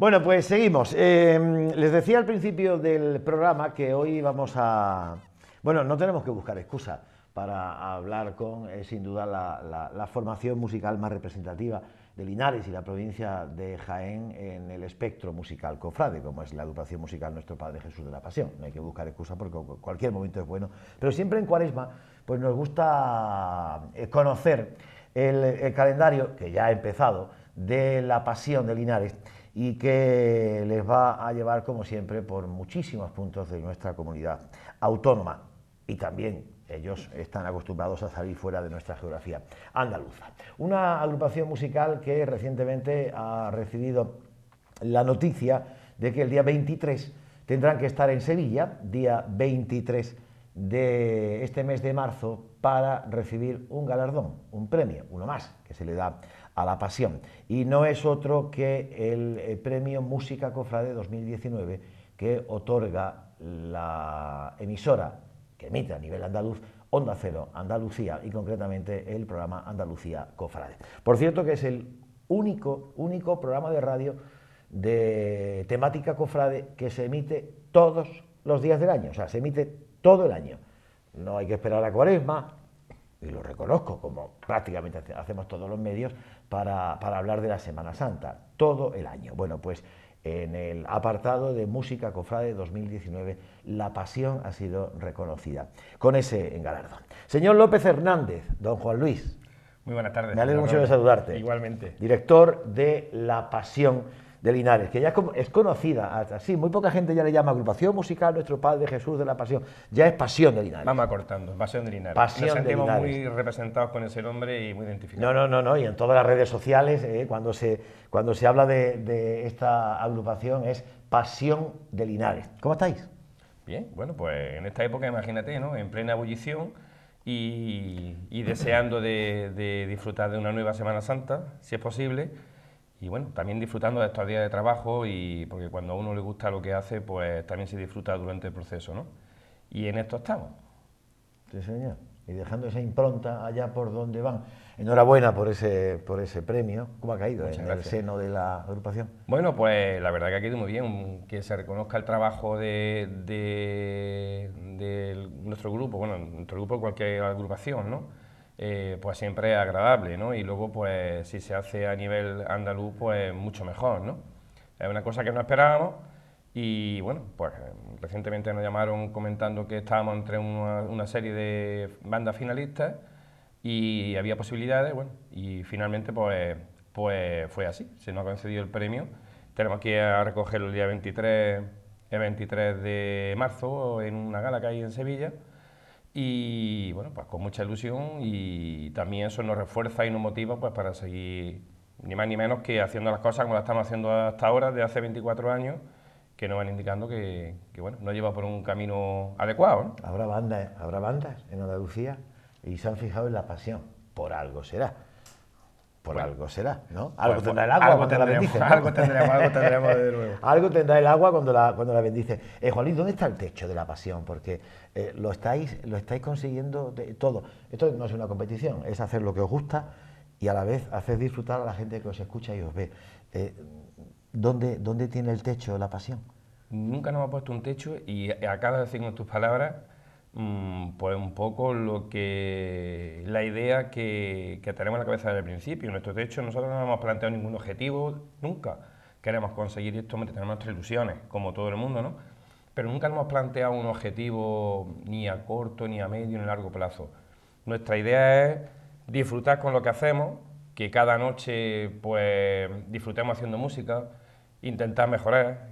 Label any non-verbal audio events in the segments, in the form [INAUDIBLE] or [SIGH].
Bueno, pues seguimos. Em, les decía al principio del programa que hoy vamos a... Bueno, no tenemos que buscar excusa para hablar con, eh, sin duda, la, formación musical más representativa de Linares y la provincia de Jaén en el espectro musical cofrade, como es la educación musical Nuestro Padre Jesús de la Pasión. No hay que buscar excusa porque cualquier momento es bueno. Pero siempre en cuaresma, pues nos gusta eh, conocer el calendario, que ya ha empezado, de la Pasión de Linares y que les va a llevar, como siempre, por muchísimos puntos de nuestra comunidad autónoma y también ellos están acostumbrados a salir fuera de nuestra geografía andaluza. Una agrupación musical que recientemente ha recibido la noticia de que el día 23 tendrán que estar en Sevilla, día 23 de este mes de marzo para recibir un galardón, un premio, uno más, que se le da a la pasión. Y no es otro que el eh, premio Música Cofrade 2019 que otorga la emisora que emite a nivel andaluz Onda Cero Andalucía y concretamente el programa Andalucía Cofrade. Por cierto que es el único, único programa de radio de temática cofrade que se emite todos los días del año, o sea, se emite todo el año. No hay que esperar a cuaresma, y lo reconozco, como prácticamente hacemos todos los medios, para, hablar de la Semana Santa, todo el año. Bueno, pues en el apartado de Música Cofrade 2019, la pasión ha sido reconocida con ese galardón. Señor López Hernández, don Juan Luis. Muy buenas tardes. Me alegro mucho de saludarte. Igualmente. Director de La Pasión de Linares, que ya es, conocida, así, muy poca gente ya le llama agrupación musical Nuestro Padre Jesús de la Pasión, ya es Pasión de Linares. Vamos acortando, Pasión de Linares. Nos sentimos muy representados con ese nombre y muy identificados. No, no, no, y en todas las redes sociales, eh, cuando, se, cuando se habla de, esta agrupación, es Pasión de Linares. ¿Cómo estáis? Bien, bueno, pues en esta época, imagínate, ¿no? En plena ebullición. Y, deseando de disfrutar de una nueva Semana Santa, si es posible, y bueno, también disfrutando de estos días de trabajo y porque cuando a uno le gusta lo que hace, pues también se disfruta durante el proceso, ¿no? Y en esto estamos. Sí, señor. Y dejando esa impronta allá por donde van. Enhorabuena por ese, por ese premio. ¿Cómo ha caído en el seno de la agrupación? Bueno, pues la verdad que ha caído muy bien que se reconozca el trabajo de, de nuestro grupo, bueno, nuestro grupo, cualquier agrupación, ¿no? Eh, pues siempre es agradable, ¿no? Y luego, pues si se hace a nivel andaluz, pues mucho mejor, ¿no? Es una cosa que no esperábamos y bueno, pues recientemente nos llamaron comentando que estábamos entre una, serie de bandas finalistas y había posibilidades, bueno, y finalmente pues, pues fue así, se nos ha concedido el premio. Tenemos que ir a recogerlo el día 23, el 23 de marzo en una gala que hay en Sevilla y bueno, pues con mucha ilusión y también eso nos refuerza y nos motiva pues para seguir ni más ni menos que haciendo las cosas como las estamos haciendo hasta ahora, de hace 24 años, que nos van indicando que, que bueno, no lleva por un camino adecuado. Habrá bandas, habrá bandas en Andalucía y se han fijado en la pasión, por algo será por algo será, ¿no? Pues algo pues tendrá el agua cuando la bendice. Algo algo de [LAUGHS] algo tendrá el agua cuando la, cuando bendice. Eh, Juan Luis, ¿dónde está el techo de la pasión? Porque eh, lo, estáis, lo estáis consiguiendo de, todo. Esto no es una competición, es hacer lo que os gusta y a la vez hacer disfrutar a la gente que os escucha y os ve. Eh, ¿dónde, ¿Dónde tiene el techo la pasión? Nunca nos ha puesto un techo y acabas de decir con tus palabras Mm, pues un poco lo que la idea que, tenemos en la cabeza desde el principio. Nuestro hecho, nosotros no hemos planteado ningún objetivo, nunca. Queremos conseguir esto, tenemos nuestras ilusiones, como todo el mundo, ¿no? Pero nunca hemos planteado un objetivo ni a corto, ni a medio, ni a largo plazo. Nuestra idea es disfrutar con lo que hacemos, que cada noche pues disfrutemos haciendo música, intentar mejorar,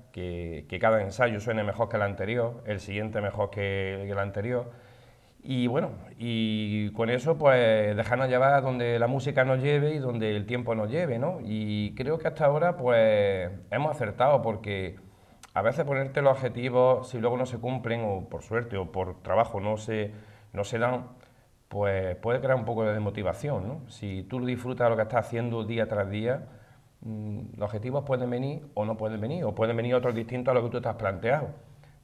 que, cada ensayo suene mejor que el anterior, el siguiente mejor que, el anterior. Y bueno, y con eso pues dejarnos llevar donde la música nos lleve y donde el tiempo nos lleve, ¿no? Y creo que hasta ahora pues hemos acertado porque a veces ponerte los objetivos, si luego no se cumplen o por suerte o por trabajo no se, no se dan, pues puede crear un poco de desmotivación, ¿no? Si tú disfrutas lo que estás haciendo día tras día, Mm, los objetivos pueden venir o no pueden venir, o pueden venir otros distintos a lo que tú te estás planteado,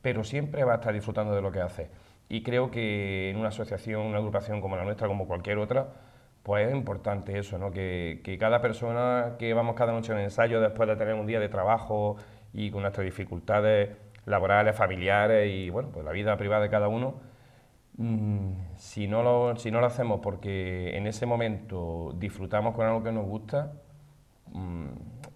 pero siempre va a estar disfrutando de lo que haces. Y creo que en una asociación, una agrupación como la nuestra, como cualquier otra, pues es importante eso, ¿no? Que, cada persona que vamos cada noche a ensayo, después de tener un día de trabajo y con nuestras dificultades laborales, familiares y, bueno, pues la vida privada de cada uno, mm, si, no si no lo hacemos porque en ese momento disfrutamos con algo que nos gusta, Mm,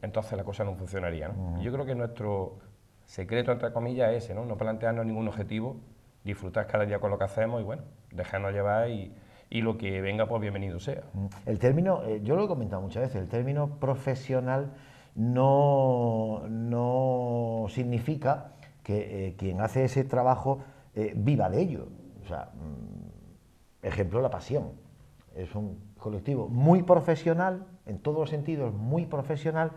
entonces la cosa no funcionaría. Yo creo que nuestro secreto, entre comillas, es ese, ¿no? no plantearnos ningún objetivo, disfrutar cada día con lo que hacemos y bueno, dejarnos llevar y, lo que venga, pues bienvenido sea. El término, eh, yo lo he comentado muchas veces, el término profesional no, significa que eh, quien hace ese trabajo eh, viva de ello. O sea, mm, ejemplo, la pasión. Es un colectivo muy profesional, en todos los sentidos muy profesional,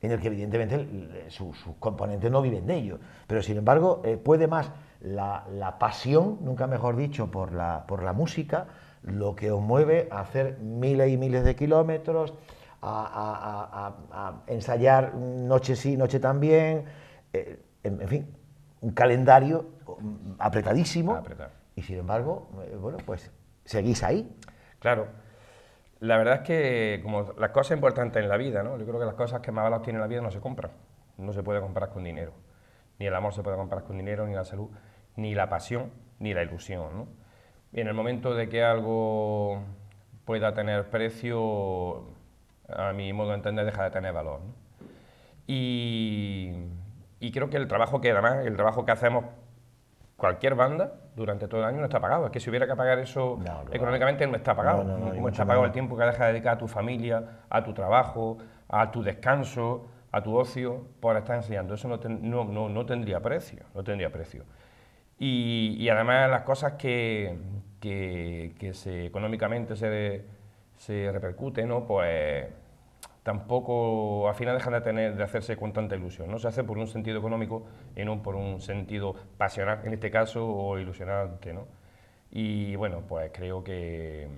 en el que evidentemente sus componentes no viven de ello. Pero sin embargo, eh, puede más la, pasión, nunca mejor dicho, por la, por la música, lo que os mueve a hacer miles y miles de kilómetros, a, ensayar noche sí, noche también, eh, en, fin, un calendario mm, apretadísimo. Y sin embargo, eh, bueno, pues seguís ahí. Claro. La verdad es que, como las cosas importantes en la vida, ¿no? yo creo que las cosas que más valor tienen en la vida no se compran, no se puede comprar con dinero. Ni el amor se puede comprar con dinero, ni la salud, ni la pasión, ni la ilusión. ¿no? Y en el momento de que algo pueda tener precio, a mi modo de entender, deja de tener valor. Y, y creo que el trabajo que además, el trabajo que hacemos cualquier banda durante todo el año no está pagado. Es que si hubiera que pagar eso económicamente no está pagado. No, está pagado el tiempo que dejas de dedicar a tu familia, a tu trabajo, a tu descanso, a tu ocio, por estar enseñando. Eso no, tendría precio. No tendría precio. Y, además las cosas que, se, económicamente se, se repercuten, ¿no? pues tampoco al final dejan de, tener, de hacerse con tanta ilusión. No se hace por un sentido económico y no por un sentido pasional, en este caso, o ilusionante. ¿no? Y bueno, pues creo que,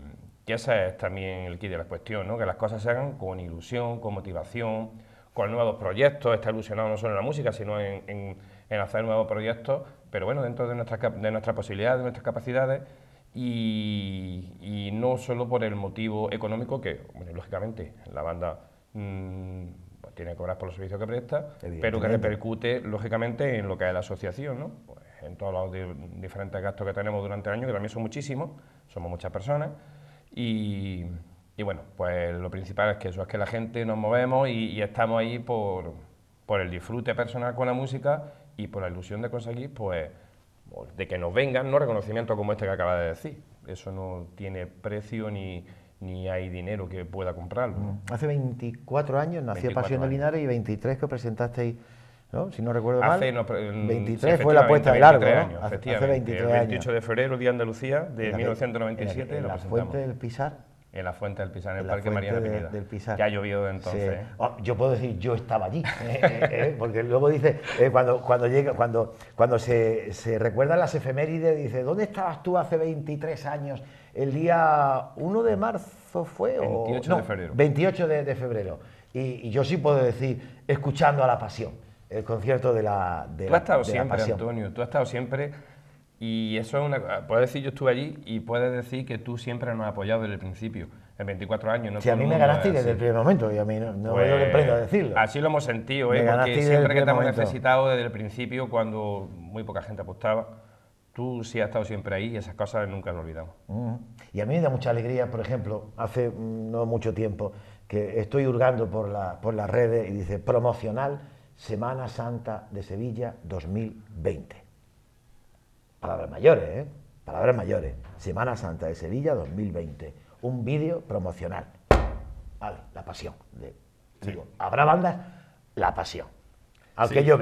que ese es también el kit de la cuestión, ¿no? que las cosas se hagan con ilusión, con motivación, con nuevos proyectos, está ilusionado no solo en la música, sino en, hacer nuevos proyectos, pero bueno, dentro de nuestras de posibilidades, de nuestras capacidades, y, no solo por el motivo económico, que lógicamente la banda Mm, tiene que cobrar por los servicios que presta, pero que repercute, lógicamente, en lo que es la asociación, ¿no? Pues, en todos los diferentes gastos que tenemos durante el año, que también son muchísimos, somos muchas personas, y, bueno, pues lo principal es que eso, es que la gente nos movemos y, estamos ahí por, el disfrute personal con la música y por la ilusión de conseguir, pues, de que nos vengan ¿no? reconocimiento como este que acaba de decir. Eso no tiene precio ni, ni hay dinero que pueda comprarlo. Mm. Hace 24 años nació Pasión de Linares y 23 que presentasteis, ¿no? si no recuerdo mal. 23 fue la puesta de largo. hace, hace 23 el 28 de febrero, Día Andalucía, de 1997. En la, la Fuente del Pisar. En la fuente del Pizar, en, el Parque María de, Del Pizar. Que ha llovido entonces. ¿eh? Oh, yo puedo decir, yo estaba allí. [LAUGHS] Eh, eh, porque luego dice, cuando, cuando, llega, cuando, cuando se, se recuerdan las efemérides, dice, ¿dónde estabas tú hace 23 años? El día 1 de marzo fue. 28 o, de febrero. 28 de, febrero. Y, yo sí puedo decir, escuchando a la pasión, el concierto de la. De tú has estado siempre, Antonio, tú has estado siempre y eso es una ah, Puedes decir, yo estuve allí y puedes decir que tú siempre nos has apoyado desde el principio, en 24 años. No a mí me ganaste desde el primer momento y a mí no, me pues, a decirlo. Así lo hemos sentido, ¿eh? porque siempre que te hemos necesitado desde el principio, cuando muy poca gente apostaba, tú sí has estado siempre ahí y esas cosas nunca lo olvidamos. Y a mí me da mucha alegría, por ejemplo, hace mm, no mucho tiempo que estoy hurgando por, por las redes y dice promocional Semana Santa de Sevilla 2020. Palabras mayores, ¿eh? Palabras mayores. Semana Santa de Sevilla 2020. Un vídeo promocional. Vale, la pasión. Digo, habrá bandas, la pasión. Al que yo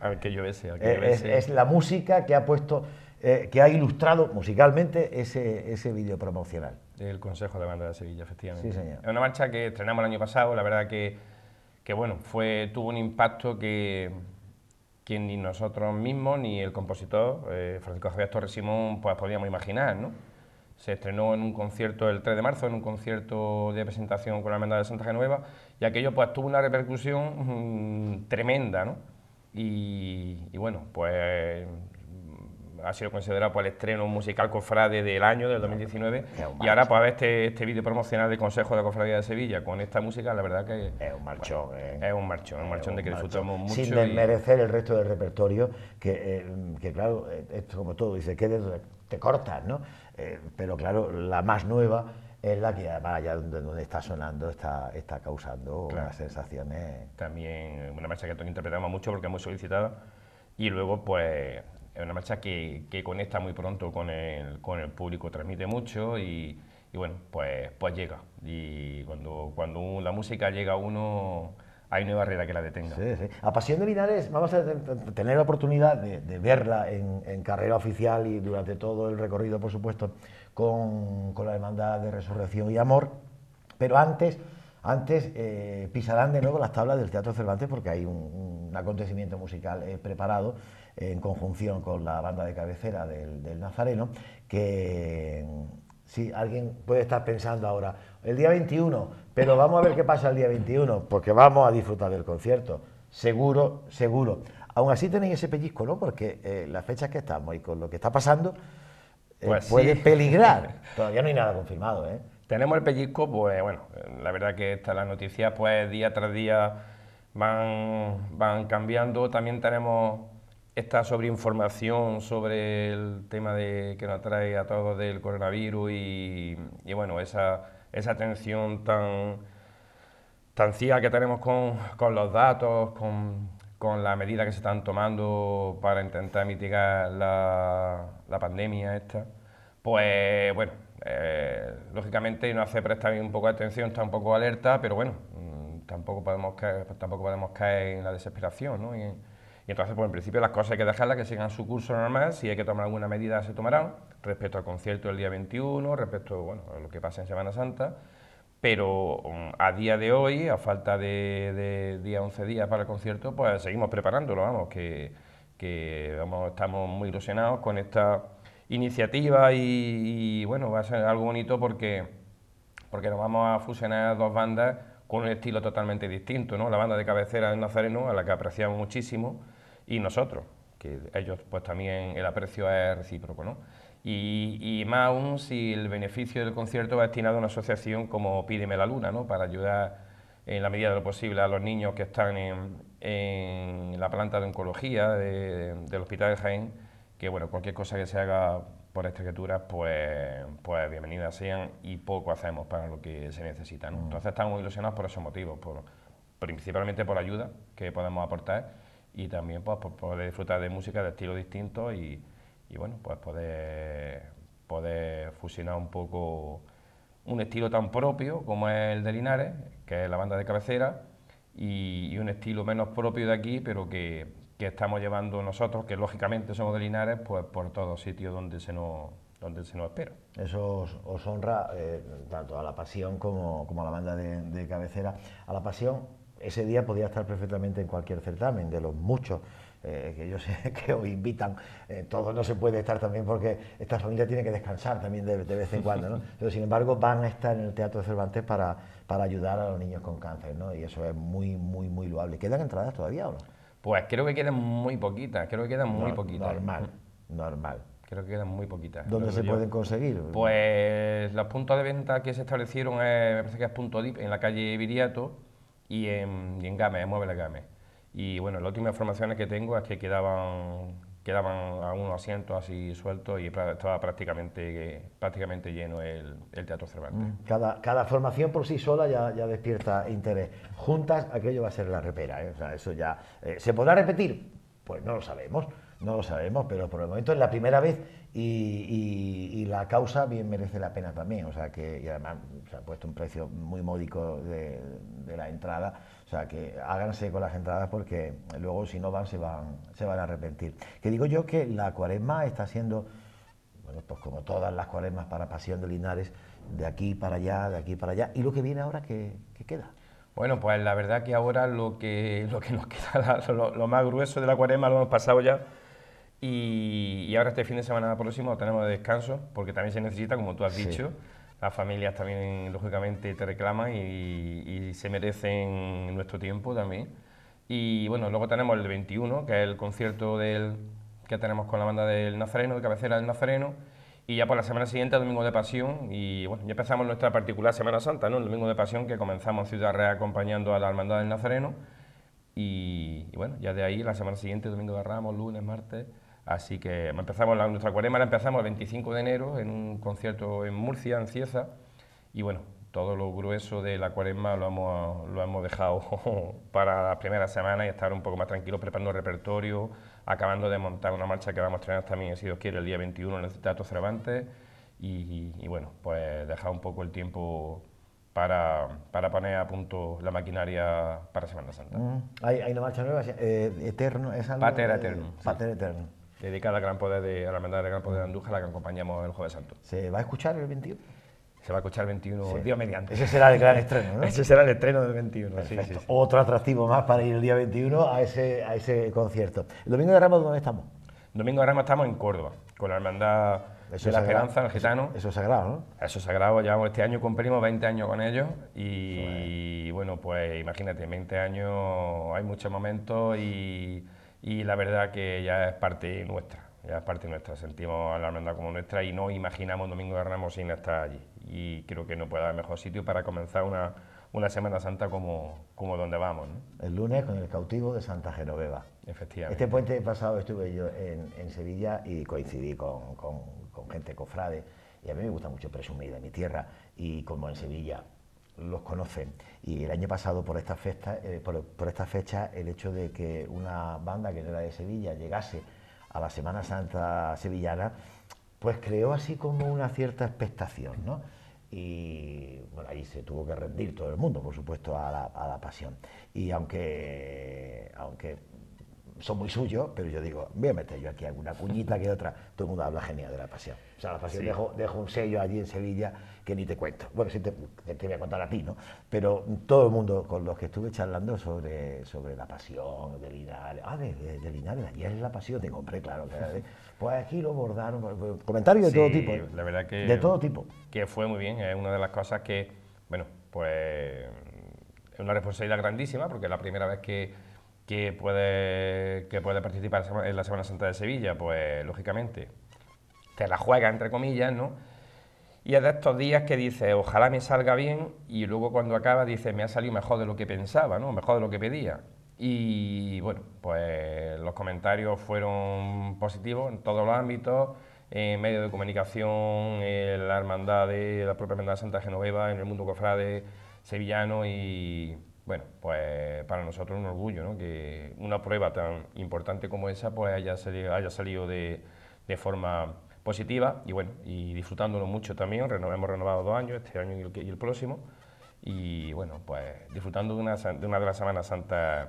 Al que yo al que eh, Es, la música que ha puesto, eh, que ha ilustrado musicalmente ese, ese vídeo promocional. El Consejo de la Banda de Sevilla, efectivamente. Sí, señor. Es una marcha que estrenamos el año pasado, la verdad que, que bueno, fue, tuvo un impacto que quien ni nosotros mismos ni el compositor eh, Francisco Javier Torres Simón pues, podíamos imaginar. ¿no? Se estrenó en un concierto el 3 de marzo, en un concierto de presentación con la Menda de Santa Genueva... y aquello pues, tuvo una repercusión mm, tremenda. ¿no? y, bueno, pues ha sido considerado por el estreno musical cofrade del año, del 2019, y ahora para pues, ver este, este vídeo promocional del Consejo de la Cofradía de Sevilla con esta música, la verdad que... Es un marchón, eh. Es un marchón, es un marchón de que disfrutamos mucho. Sin desmerecer el resto del repertorio, que, eh, que claro, eh, esto como todo, dice, que te cortas, ¿no? pero claro, la más nueva es la que además allá donde, está sonando está, está causando sensaciones. También una marcha que interpretamos mucho porque es muy solicitada. Y luego, pues, es una marcha que, conecta muy pronto con el, con el público, transmite mucho y, bueno, pues, pues llega. Y cuando, cuando la música llega a uno, hay una barrera que la detenga. Sí, sí. A Pasión de Linares vamos a tener la oportunidad de, verla en, carrera oficial y durante todo el recorrido, por supuesto, con, la demanda de resurrección y amor. Pero antes, antes eh, pisarán de nuevo las tablas del Teatro Cervantes porque hay un, acontecimiento musical eh, preparado en conjunción con la banda de cabecera del, Nazareno, que sí, alguien puede estar pensando ahora, el día 21, pero vamos a ver qué pasa el día 21, porque vamos a disfrutar del concierto, seguro, seguro. Aún así tenéis ese pellizco, ¿no? Porque eh, las fechas que estamos y con lo que está pasando, eh, pues puede peligrar. [LAUGHS] Todavía no hay nada confirmado, ¿eh? Tenemos el pellizco, pues bueno, la verdad que esta, las noticias, pues día tras día van, van cambiando. También tenemos esta sobreinformación sobre el tema de, que nos atrae a todos del coronavirus y, bueno, esa, esa atención tan, tan ciega que tenemos con, los datos, con, con las medidas que se están tomando para intentar mitigar la, pandemia esta, pues bueno, eh, lógicamente no hace prestar un poco de atención, está un poco alerta, pero bueno, mm, tampoco podemos caer, pues, tampoco podemos caer en la desesperación, ¿no? Y entonces, pues en principio las cosas hay que dejarlas que sigan su curso normal, si hay que tomar alguna medida se tomarán, respecto al concierto del día 21, respecto bueno, a lo que pasa en Semana Santa, pero mm, a día de hoy, a falta de, día 11 días para el concierto, pues seguimos preparándolo, vamos, que, vamos, estamos muy ilusionados con esta iniciativa y, bueno, va a ser algo bonito porque, porque nos vamos a fusionar dos bandas con un estilo totalmente distinto, ¿no? La banda de cabecera del Nazareno, a la que apreciamos muchísimo, y nosotros, que ellos pues también el aprecio es recíproco, ¿no? Y, más aún si el beneficio del concierto va destinado a una asociación como Pídeme la Luna, ¿no? para ayudar en la medida de lo posible a los niños que están en, la planta de oncología del Hospital de Jaén, que bueno, cualquier cosa que se haga por estas criaturas, pues, pues bienvenidas sean y poco hacemos para lo que se necesita. Mm. Entonces estamos ilusionados por esos motivos, por, principalmente por ayuda que podemos aportar y también pues, poder disfrutar de música de estilos distintos y, bueno, pues poder, poder fusionar un poco un estilo tan propio como es el de Linares, que es la banda de cabecera, y, un estilo menos propio de aquí, pero que, estamos llevando nosotros, que lógicamente somos de Linares, pues por todos sitios donde se nos donde se nos espera. Eso os, honra eh, tanto a la pasión como, a la banda de, de cabecera. A la pasión ese día podía estar perfectamente en cualquier certamen, de los muchos eh, que yo sé [LAUGHS] que os invitan, Todos eh, todo no se puede estar también porque esta familia tiene que descansar también de, vez en cuando, ¿no? pero sin embargo van a estar en el Teatro Cervantes para, para ayudar a los niños con cáncer, ¿no? y eso es muy, muy, muy loable. ¿Quedan entradas todavía o no? Pues creo que quedan muy poquitas, creo que quedan muy poquitas. Normal, mm. normal. Creo que quedan muy poquitas. ¿Dónde se pueden conseguir? Pues los puntos de venta que se establecieron, eh, me parece que es Punto en la calle Viriato, y en, y en game, en game. Y bueno, las últimas formaciones que tengo es que quedaban, quedaban algunos asientos así sueltos y estaba prácticamente, prácticamente lleno el, el Teatro Cervantes. Mm, cada, cada, formación por sí sola ya, despierta interés. Juntas, aquello va a ser la repera, ¿eh? o sea, eso ya... Eh, ¿Se podrá repetir? Pues no lo sabemos. No lo sabemos, pero por el momento es la primera vez y, la causa bien merece la pena también. O sea que, y además se ha puesto un precio muy módico de, la entrada. O sea que háganse con las entradas porque luego si no van se van, se van a arrepentir. Que digo yo que la cuaresma está siendo, bueno, pues como todas las cuaresmas para Pasión de Linares, de aquí para allá, de aquí para allá. Y lo que viene ahora, qué queda? Bueno, pues la verdad que ahora lo que, lo nos queda, [LAUGHS] lo, lo más grueso de la cuaresma lo hemos pasado ya y, ahora este fin de semana próximo tenemos de descanso, porque también se necesita, como tú has dicho, las familias también lógicamente te reclaman y, se merecen nuestro tiempo también. Y bueno, luego tenemos el 21, que es el concierto del, que tenemos con la banda del Nazareno, de cabecera del Nazareno. Y ya por la semana siguiente, Domingo de Pasión, y bueno, ya empezamos nuestra particular Semana Santa, ¿no? El Domingo de Pasión, que comenzamos en Ciudad Real acompañando a la Hermandad del Nazareno. Y, y bueno, ya de ahí, la semana siguiente, Domingo de Ramos, lunes, martes, Así que empezamos nuestra cuaresma, la empezamos el 25 de enero en un concierto en Murcia, en Cieza, y bueno, todo lo grueso de la cuaresma lo hemos, lo hemos dejado [LAUGHS] para la primera semana y estar un poco más tranquilos preparando el repertorio, acabando de montar una marcha que vamos a tener también, si Dios quiere, el día 21 en el Teatro Cervantes, y, bueno, pues dejar un poco el tiempo para, para, poner a punto la maquinaria para Semana Santa. Mm. Hay, una marcha nueva, eh, Eterno, es Pater Eterno. Pater Eterno dedicada al Gran Poder de, a la Hermandad del Gran Poder de Andújar, la que acompañamos el Jueves Santo. ¿Se va a escuchar el 21? Se va a escuchar el 21, día mediante. Ese será el gran estreno, ¿no? [LAUGHS] Ese será el estreno del 21, sí, Otro atractivo más para ir el día 21 a ese, a ese concierto. Domingo de Ramos dónde estamos? Domingo de Ramos estamos en Córdoba, con la hermandad de la Esperanza, el gitano. Eso, es sagrado, ¿no? Eso es sagrado, llevamos este año, cumplimos 20 años con ellos y, bueno. y bueno, pues imagínate, 20 años, hay muchos momentos y y la verdad que ya es parte nuestra, ya es parte nuestra, sentimos a la hermandad como nuestra y no imaginamos Domingo de Ramos sin estar allí. Y creo que no puede haber mejor sitio para comenzar una, una Semana Santa como, como donde vamos. ¿no? El lunes con el cautivo de Santa Genoveva. Efectivamente. Este puente pasado estuve yo en, en Sevilla y coincidí con, con, con gente cofrade y a mí me gusta mucho presumir de mi tierra y como en Sevilla los conocen. Y el año pasado, por esta, fecha, eh, por, esta fecha, el hecho de que una banda que no era de Sevilla llegase a la Semana Santa sevillana, pues creó así como una cierta expectación, Y bueno, ahí se tuvo que rendir todo el mundo, por supuesto, a la, a la pasión. Y aunque, aunque son muy suyos, pero yo digo, voy a meter yo aquí alguna cuñita que otra. Todo el mundo habla genial de la pasión. O sea, la pasión dejo, dejo, un sello allí en Sevilla que ni te cuento. Bueno, sí te, voy a contar a ti, ¿no? Pero todo el mundo con los que estuve charlando sobre, sobre la pasión de Linares. Ah, de, de, de Linares, ayer es la pasión, te compré, claro. pues aquí lo bordaron, pues, pues, comentarios de todo tipo. ¿eh? verdad que. De todo tipo. Que fue muy bien, es una de las cosas que, bueno, pues es una responsabilidad grandísima porque es la primera vez que que puede, que puede participar en la Semana Santa de Sevilla, pues lógicamente te la juega, entre comillas, ¿no? Y es de estos días que dice, ojalá me salga bien, y luego cuando acaba dice, me ha salido mejor de lo que pensaba, ¿no? Mejor de lo que pedía. Y bueno, pues los comentarios fueron positivos en todos los ámbitos, en medios de comunicación, en la hermandad de la propia hermandad de Santa Genoveva, en el mundo cofrade sevillano y bueno, pues para nosotros un orgullo ¿no? que una prueba tan importante como esa pues haya salido, haya salido de, de forma positiva y bueno, y disfrutándolo mucho también, hemos renovado dos años, este año y el, y el, próximo, y bueno, pues disfrutando de una de, una de las Semanas Santas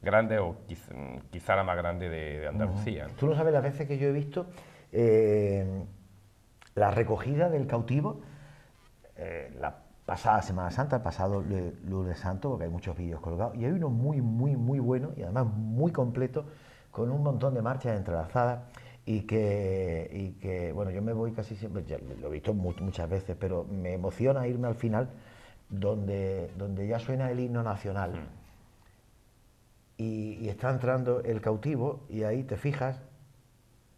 grande o quizá, la más grande de, Andalucía. Tú no sabes las veces que yo he visto eh, la recogida del cautivo, eh, pasada Semana Santa, pasado lunes santo, porque hay muchos vídeos colgados, y hay uno muy, muy, muy bueno y además muy completo, con un montón de marchas entrelazadas y que, que bueno, yo me voy casi siempre, ya lo he visto muchas veces, pero me emociona irme al final, donde, donde ya suena el himno nacional. Hmm. y está entrando el cautivo y ahí te fijas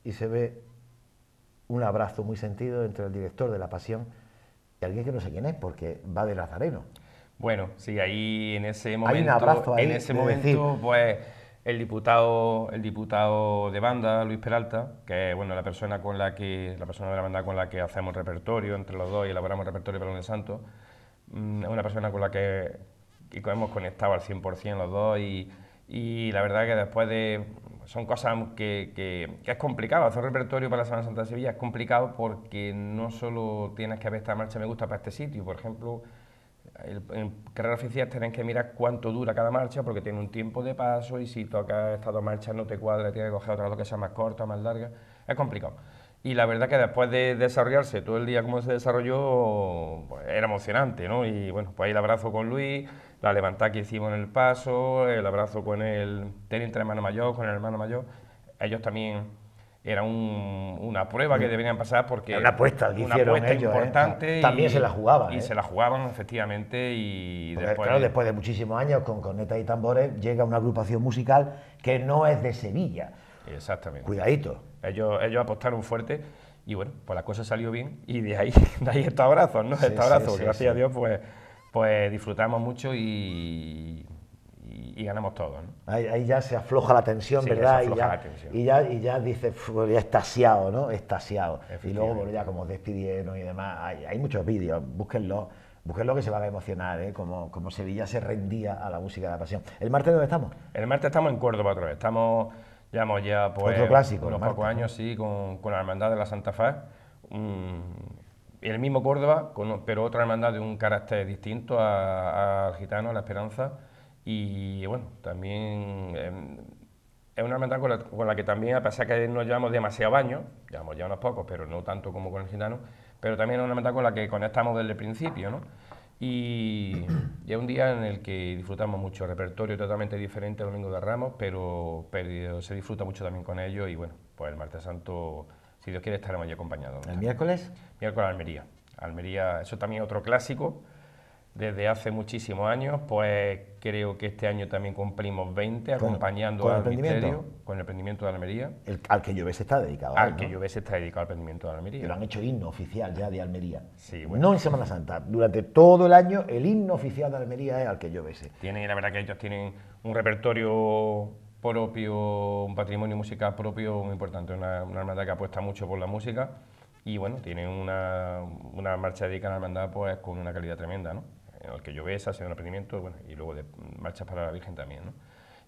y se ve un abrazo muy sentido entre el director de La Pasión, y alguien que no sé quién es, porque va de Lazareno. Bueno, sí, ahí en ese momento, en ese momento, pues el diputado, el diputado de banda, Luis Peralta, que es bueno, la persona con la que, la persona de la banda con la que hacemos repertorio, entre los dos y elaboramos repertorio para Lunes Santo, mm, es una persona con la que, hemos conectado al 100% los dos y, y la verdad que después de son cosas que, que, es complicado. Hacer repertorio para la Semana Santa de Sevilla es complicado porque no solo tienes que ver esta marcha me gusta para este sitio, por ejemplo, el, en carrera oficial tenés que mirar cuánto dura cada marcha porque tiene un tiempo de paso y si toca estas dos marchas no te cuadra, tienes que coger otra que sea más corta, más larga, es complicado. Y la verdad que después de desarrollarse todo el día como se desarrolló, pues era emocionante, ¿no? Y bueno, pues ahí el abrazo con Luis, la levantada que hicimos en el paso, el abrazo con el teniente hermano mayor, con el hermano mayor, ellos también era una prueba que mm. debían pasar porque una apuesta, que ellos, ¿eh? importante ah, también se la jugaban y ¿eh? se la jugaban efectivamente y después claro, de... después de muchísimos años con cornetas y tambores llega una agrupación musical que no es de Sevilla exactamente cuidadito ellos ellos apostaron fuerte y bueno pues la cosa salió bien y de ahí [LAUGHS] de ahí estos abrazos no estos abrazos gracias a Dios pues pues disfrutamos mucho y, y, ganamos todo, ¿no? Ahí, ya se afloja la tensión, ¿verdad? y, ya, la y ya, Y, pues ya, estasiado, ¿no? Estasiado. Y luego, bueno, pues ya como despidieron y demás, hay, muchos vídeos, busquen Búsquenlo que se van a emocionar, ¿eh? como, como Sevilla se rendía a la música de la pasión. ¿El martes dónde estamos? El martes estamos en Córdoba otra vez. Estamos, hemos ya pues, Otro clásico, unos pocos años, sí, con, con la Hermandad de la Santa Fe el mismo Córdoba, pero otra hermandad de un carácter distinto al gitano, a la esperanza. Y bueno, también em, es una hermandad con la, que también, a pesar que no llevamos demasiado años, llevamos ya unos pocos, pero no tanto como con el gitano, pero también es una hermandad con la que conectamos desde el principio, Y, ya [CLEARS THROAT] es un día en el que disfrutamos mucho, repertorio totalmente diferente al Domingo de Ramos, pero, pero se disfruta mucho también con ello, y bueno, pues el Martes Santo si Dios quiere, estaremos allí acompañados. ¿El miércoles? Miércoles Almería. Almería, eso también es otro clásico. Desde hace muchísimos años, pues creo que este año también cumplimos 20 acompañando al misterio, con el emprendimiento de Almería. El, al que llovese está dedicado. Al que Llovese está dedicado al emprendimiento de Almería. Que lo han hecho himno oficial ya de Almería. Sí, bueno. No en Semana Santa, durante todo el año el himno oficial de Almería es al que llovese. Tienen, la verdad que ellos tienen un repertorio propio, un patrimonio musical propio muy importante, una, una, hermandad que apuesta mucho por la música y bueno, tiene una, una marcha dedicada a la hermandad pues con una calidad tremenda, ¿no? En el que yo ha sido un aprendimiento bueno, y luego de marchas para la Virgen también, ¿no?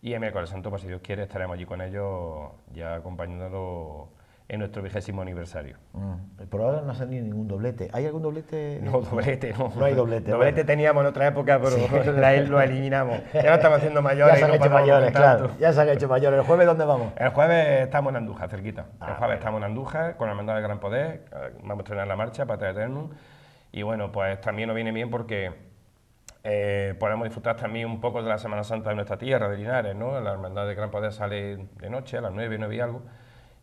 Y el miércoles santo, pues si Dios quiere, estaremos allí con ellos ya acompañándolo en nuestro vigésimo aniversario. Mm. Por ahora no ha salido ningún doblete. ¿Hay algún doblete? No, doblete, no. No hay doblete. Doblete teníamos en otra época, pero [LAUGHS] la él lo eliminamos. Ya lo estamos haciendo mayores. Ya se han hecho mayores, claro. Ya se han hecho mayores. ¿El jueves dónde vamos? El jueves estamos en Andújar, cerquita. el ah, jueves estamos en Andújar, con la hermandad del Gran Poder. Vamos a estrenar la marcha, para Eternum. Y bueno, pues también nos viene bien porque... Eh, podemos disfrutar también un poco de la Semana Santa de nuestra tierra, de Linares, ¿no? La Hermandad del Gran Poder sale de noche, a las 9, 9 y algo,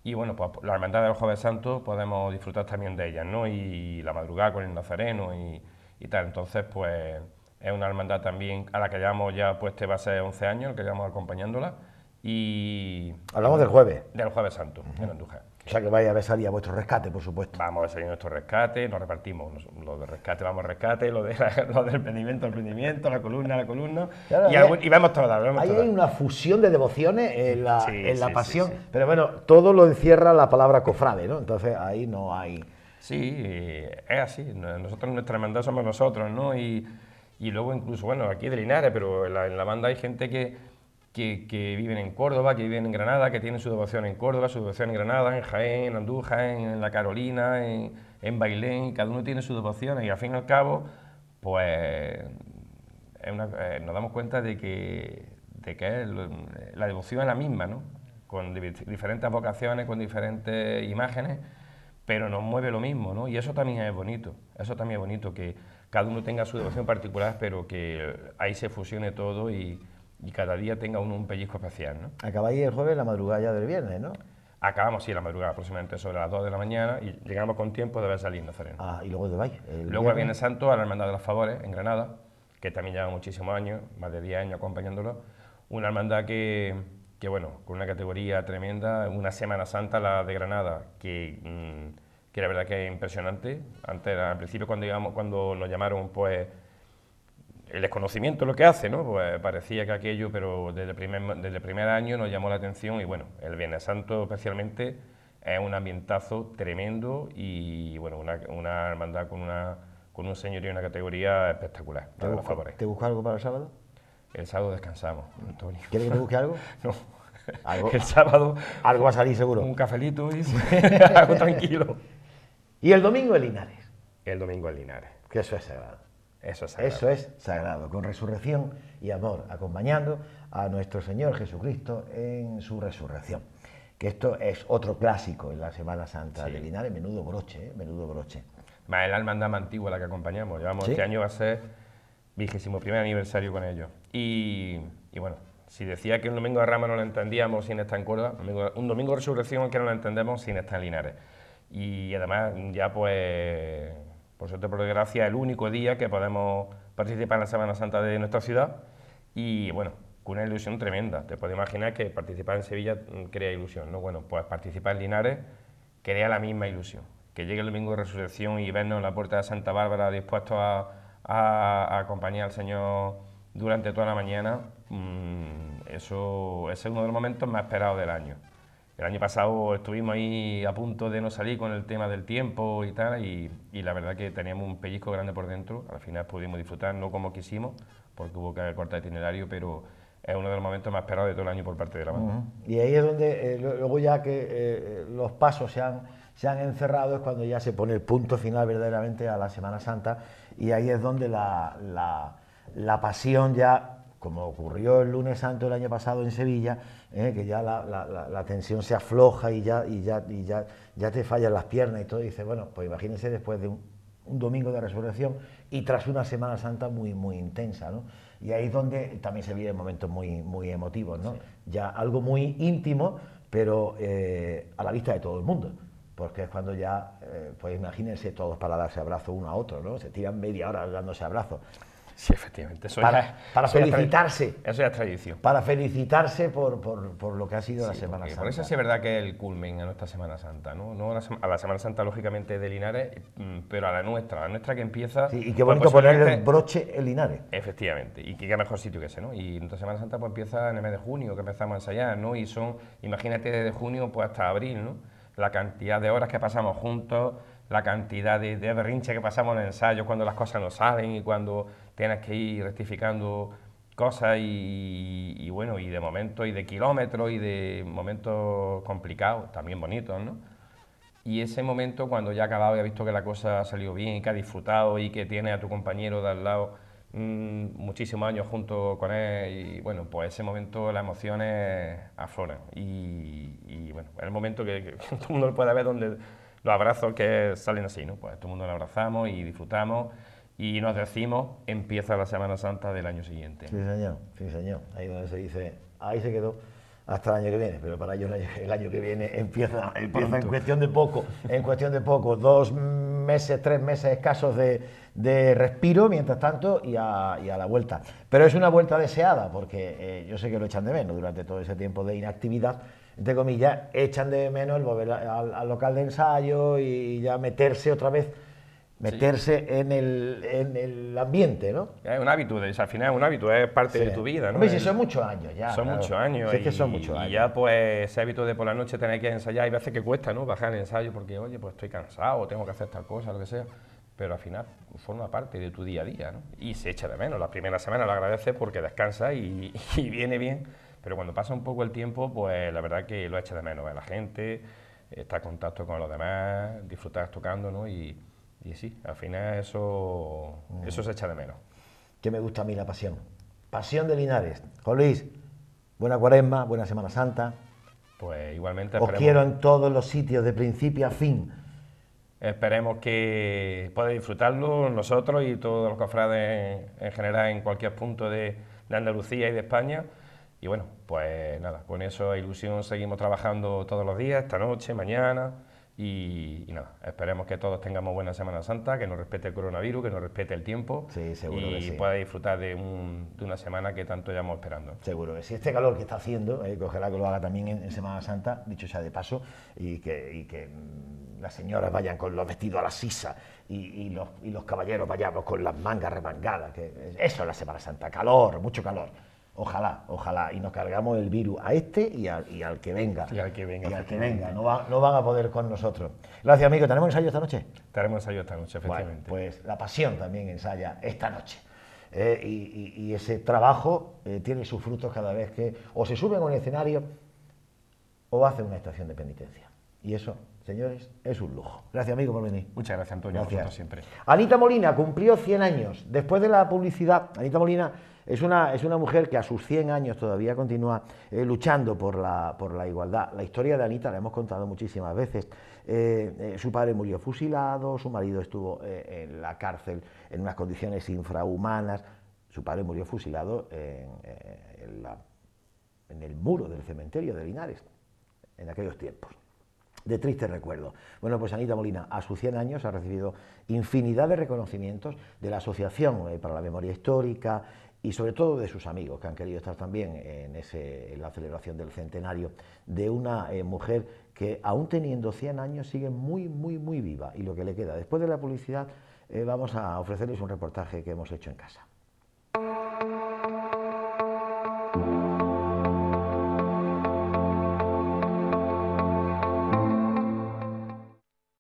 y bueno, pues la hermandad del Jueves Santo podemos disfrutar también de ella, ¿no? Y la madrugada con el Nazareno y, tal. Entonces, pues es una hermandad también a la que llevamos ya, pues este va a ser 11 años, que llevamos acompañándola. Y... Hablamos del jueves. Del jueves santo, en Andújar. O sea que vaya a ver a vuestro rescate, por supuesto. Vamos a salir a nuestro rescate, nos repartimos. lo de rescate, vamos a rescate, lo, de [LAUGHS] lo del rendimiento, el la columna, la columna. y, vamos y, vemos todas. ahí hay una fusión de devociones en la, en la pasión. Pero bueno, todo lo encierra la palabra cofrade, ¿no? Entonces ahí no hay. Sí, es así. Nosotros, nuestra hermandad somos nosotros, ¿no? Y, y luego incluso, bueno, aquí de Linares, pero en la, en la banda hay gente que que, viven en Córdoba, que viven en Granada, que tienen su devoción en Córdoba, su devoción en Granada, en Jaén, en Andújar, en, La Carolina, en, Bailén, cada uno tiene su devoción y al fin y al cabo, pues eh, nos damos cuenta de que, de que la devoción es la misma, ¿no? con diferentes vocaciones, con diferentes imágenes, pero nos mueve lo mismo, ¿no? y eso también es bonito, eso también es bonito, que cada uno tenga su devoción particular, pero que ahí se fusione todo y y cada día tenga uno un pellizco especial. ¿no? Acabáis el jueves la madrugada ya del viernes, ¿no? Acabamos, sí, la madrugada, aproximadamente sobre las 2 de la mañana y llegamos con tiempo de ver salir Zarena. Ah, y luego de vais. Luego viernes? viene Santo a la Hermandad de los Favores, en Granada, que también lleva muchísimos años, más de 10 años acompañándolo. Una hermandad que, bueno, con una categoría tremenda, una Semana Santa, la de Granada, que, mm, que la verdad que es impresionante. Antes, al principio, cuando, íbamos, cuando nos llamaron, pues el desconocimiento lo que hace, ¿no? Pues parecía que aquello, pero desde el, primer, desde primer año nos llamó la atención y bueno, el Viernes Santo especialmente es un ambientazo tremendo y bueno, una, una hermandad con una con un señor y una categoría espectacular. ¿Te, busco, ¿Te algo para el sábado? El sábado descansamos, Antonio. ¿Quieres que te busque algo? [LAUGHS] no. ¿Algo? El sábado. Algo va a salir seguro. Un cafelito y [LAUGHS] [LAUGHS] algo tranquilo. ¿Y el domingo el Linares? El domingo el Linares. Que eso es sagrado. Eso es sagrado. con resurrección y amor, acompañando a nuestro Señor Jesucristo en su resurrección. Que esto es otro clásico en la Semana Santa de Linares, menudo broche, ¿eh? menudo broche. Más el alma andama antigua la que acompañamos. Llevamos este año va a ser vigésimo primer aniversario con ellos. Y, bueno, si decía que un domingo de rama no lo entendíamos sin estar en cuerda, un domingo de resurrección que no lo entendemos sin estar en Linares. Y además ya pues por suerte, por desgracia, el único día que podemos participar en la Semana Santa de nuestra ciudad. Y bueno, con una ilusión tremenda. Te puedes imaginar que participar en Sevilla mm, crea ilusión, ¿no? Bueno, pues participar en Linares crea la misma ilusión. Que llegue el domingo de resurrección y vernos en la puerta de Santa Bárbara dispuestos a, acompañar al Señor durante toda la mañana, mm, eso ese es uno de los momentos más esperados del año. El año pasado estuvimos ahí a punto de no salir con el tema del tiempo y tal, y, la verdad que teníamos un pellizco grande por dentro. Al final pudimos disfrutar, no como quisimos, porque hubo que cortar itinerario, pero es uno de los momentos más esperados de todo el año por parte de la banda. Y ahí es donde, eh, luego ya que eh, eh, los pasos se han, se han encerrado, es cuando ya se pone el punto final verdaderamente a la Semana Santa, y ahí es donde la pasión ya como ocurrió el lunes santo del año pasado en Sevilla, eh, que ya la, tensión se afloja y ya, y ya, ya, te fallan las piernas y todo, y dices, bueno, pues imagínense después de un, domingo de resurrección y tras una Semana Santa muy, muy intensa, ¿no? Y ahí es donde también se viven momentos muy, muy emotivos, ¿no? Ya algo muy íntimo, pero eh, a la vista de todo el mundo porque es cuando ya, eh, pues imagínense todos para darse abrazo uno a otro, ¿no? Se tiran media hora dándose abrazos. Sí, efectivamente. para, felicitarse. eso ya es tradición. Para felicitarse por, lo que ha sido la Semana Santa. Por eso es verdad que es el culmen a nuestra Semana Santa, ¿no? no a, la, Semana Santa, lógicamente, de Linares, mm, pero a la nuestra, a la nuestra que empieza... Sí, y qué pues bonito poner el broche en Linares. Efectivamente, y qué, mejor sitio que ese, ¿no? Y nuestra Semana Santa pues empieza en el mes de junio, que empezamos a ensayar, ¿no? Y son, imagínate, desde junio pues hasta abril, ¿no? La cantidad de horas que pasamos juntos la cantidad de, berrinche que pasamos en ensayos... cuando las cosas no salen y cuando tienes que ir rectificando cosas y, y, bueno, y de momentos y de kilómetros y de momentos complicados, también bonitos, ¿no? Y ese momento cuando ya ha acabado y ha visto que la cosa ha salido bien y que ha disfrutado y que tiene a tu compañero de al lado mm, muchísimos años junto con él y bueno, pues ese momento las emociones afloran y, y bueno, es el momento que, que [LAUGHS] todo el mundo lo puede ver donde los abrazos que salen así, ¿no? Pues todo el mundo lo abrazamos y disfrutamos y nos decimos, empieza la Semana Santa del año siguiente. Sí, señor, sí, señor. Ahí donde se dice, ahí se quedó hasta el año que viene, pero para ellos el año que viene empieza, empieza en cuestión de poco, en cuestión de poco, dos meses, tres meses escasos de, de respiro mientras tanto y a, la vuelta. Pero es una vuelta deseada porque eh, yo sé que lo echan de menos durante todo ese tiempo de inactividad, entre comillas, echan de menos el volver al, local de ensayo y ya meterse otra vez meterse en, el, ambiente, ¿no? Es un hábito, al final es un hábito, es parte de tu vida, ¿no? son muchos años ya. Son muchos años. que son muchos años. Y ya pues ese hábito de por la noche tener que ensayar, hay veces que cuesta, ¿no? Bajar el ensayo porque, oye, pues estoy cansado, tengo que hacer tal cosa, lo que sea pero al final forma parte de tu día a día, ¿no? Y se echa de menos. La primera semana lo agradece porque descansa [LAUGHS] y, viene bien, pero cuando pasa un poco el tiempo, pues la verdad que lo echa de menos. La gente está en contacto con los demás, ...disfrutar tocando, ¿no? Y, sí, al final eso, mm. eso se echa de menos. ¿Qué me gusta a mí la pasión? Pasión de Linares. Juan Luis, buena cuaresma, buena Semana Santa. Pues igualmente. Os quiero en todos los sitios, de principio a fin Esperemos que pueda disfrutarlo nosotros y todos los cofrades en, general en cualquier punto de, Andalucía y de España. Y bueno, pues nada, con eso ilusión seguimos trabajando todos los días, esta noche, mañana y, nada, esperemos que todos tengamos buena Semana Santa, que nos respete el coronavirus, que nos respete el tiempo seguro y que pueda disfrutar de, una semana que tanto llevamos esperando. Seguro que si este calor que está haciendo, eh, que ojalá lo haga también en, Semana Santa, dicho sea de paso, y que, mm, las señoras vayan con los vestidos a la sisa y, los, y los caballeros vayamos con las mangas remangadas, que eh, eso es la Semana Santa, calor, mucho calor. Ojalá, ojalá. Y nos cargamos el virus a este y al, que venga. Y al que venga. Y al que venga. No, van a poder con nosotros. Gracias, amigo. ¿Tenemos ensayo esta noche? Tenemos ensayo esta noche, efectivamente. pues la pasión también ensaya esta noche. Eh, y, ese trabajo eh, tiene sus frutos cada vez que o se suben a un escenario o hacen una estación de penitencia. Y eso, señores, es un lujo. Gracias, amigo, por venir. Muchas gracias, Antonio. Gracias. siempre. Anita Molina cumplió 100 años. Después de la publicidad, Anita Molina es una, mujer que a sus 100 años todavía continúa eh, luchando por la, igualdad. La historia de Anita la hemos contado muchísimas veces. Eh, eh, su padre murió fusilado, su marido estuvo en la cárcel en unas condiciones infrahumanas. Su padre murió fusilado en, en el muro del cementerio de Linares, en aquellos tiempos de triste recuerdo. Bueno, pues Anita Molina, a sus 100 años, ha recibido infinidad de reconocimientos de la Asociación para la Memoria Histórica, y sobre todo de sus amigos que han querido estar también en, la celebración del centenario de una eh, mujer que aún teniendo 100 años sigue muy, muy, muy viva y lo que le queda. Después de la publicidad eh, vamos a ofrecerles un reportaje que hemos hecho en casa.